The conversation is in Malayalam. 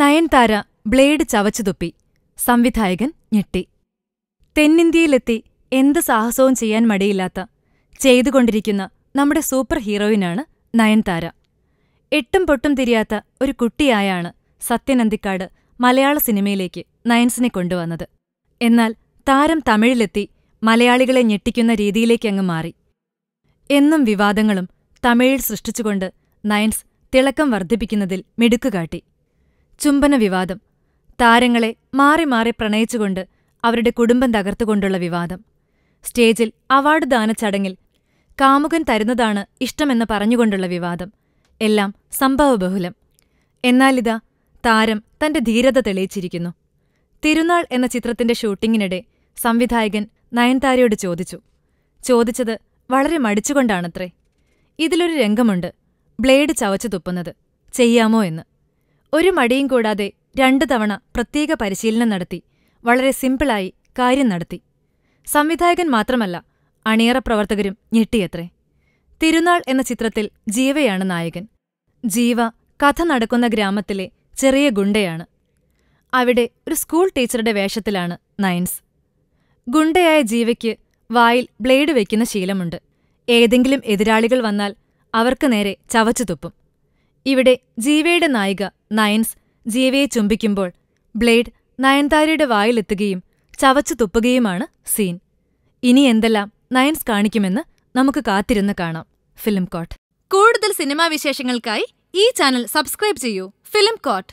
നയൻതാര ബ്ലേഡ് ചവച്ചുതുപ്പി സംവിധായകൻ ഞെട്ടി തെന്നിന്ത്യയിലെത്തി എന്ത് സാഹസവും ചെയ്യാൻ മടിയില്ലാത്ത ചെയ്തുകൊണ്ടിരിക്കുന്ന നമ്മുടെ സൂപ്പർ ഹീറോയിനാണ് നയൻതാര എട്ടും പൊട്ടും തിരിയാത്ത ഒരു കുട്ടിയായാണ് സത്യനന്ദിക്കാട് മലയാള സിനിമയിലേക്ക് നയൻസിനെ കൊണ്ടുവന്നത് എന്നാൽ താരം തമിഴിലെത്തി മലയാളികളെ ഞെട്ടിക്കുന്ന രീതിയിലേക്കങ്ങ് മാറി എന്നും വിവാദങ്ങളും തമിഴിൽ സൃഷ്ടിച്ചുകൊണ്ട് നയൻസ് തിളക്കം വർദ്ധിപ്പിക്കുന്നതിൽ മിടുക്കുകാട്ടി ചുംബന വിവാദം താരങ്ങളെ മാറി മാറി പ്രണയിച്ചുകൊണ്ട് അവരുടെ കുടുംബം തകർത്തുകൊണ്ടുള്ള വിവാദം സ്റ്റേജിൽ അവാർഡ് ദാന ചടങ്ങിൽ കാമുകൻ തരുന്നതാണ് ഇഷ്ടമെന്ന് പറഞ്ഞുകൊണ്ടുള്ള വിവാദം എല്ലാം സംഭവബഹുലം എന്നാലിതാ താരം തന്റെ ധീരത തെളിയിച്ചിരിക്കുന്നു തിരുനാൾ എന്ന ചിത്രത്തിന്റെ ഷൂട്ടിങ്ങിനിടെ സംവിധായകൻ നയൻതാരയോട് ചോദിച്ചു ചോദിച്ചത് വളരെ മടിച്ചുകൊണ്ടാണത്രേ ഇതിലൊരു രംഗമുണ്ട് ബ്ലേഡ് ചവച്ചു തുപ്പുന്നത് ചെയ്യാമോ എന്ന് ഒരു മടിയും കൂടാതെ രണ്ട് തവണ പ്രത്യേക പരിശീലനം നടത്തി വളരെ സിമ്പിളായി കാര്യം നടത്തി സംവിധായകൻ മാത്രമല്ല അണിയറ പ്രവർത്തകരും ഞെട്ടിയത്രേ തിരുനാൾ എന്ന ചിത്രത്തിൽ ജീവയാണ് നായകൻ ജീവ കഥ നടക്കുന്ന ഗ്രാമത്തിലെ ചെറിയ ഗുണ്ടയാണ് അവിടെ ഒരു സ്കൂൾ ടീച്ചറുടെ വേഷത്തിലാണ് നയൻസ് ഗുണ്ടയായ ജീവയ്ക്ക് വായിൽ ബ്ലേഡ് വയ്ക്കുന്ന ശീലമുണ്ട് ഏതെങ്കിലും എതിരാളികൾ വന്നാൽ അവർക്ക് നേരെ ചവച്ചുതുപ്പും ഇവിടെ ജീവയുടെ നായിക നയൻസ് ജീവയെ ചുംബിക്കുമ്പോൾ ബ്ലേഡ് നയൻതാരയുടെ വായിലെത്തുകയും ചവച്ചു തുപ്പുകയുമാണ് സീൻ ഇനി എന്തെല്ലാം നയൻസ് കാണിക്കുമെന്ന് നമുക്ക് കാത്തിരുന്ന് കാണാം ഫിലിം കോട്ട് കൂടുതൽ സിനിമാ വിശേഷങ്ങൾക്കായി ഈ ചാനൽ സബ്സ്ക്രൈബ് ചെയ്യൂ ഫിലിം കോട്ട്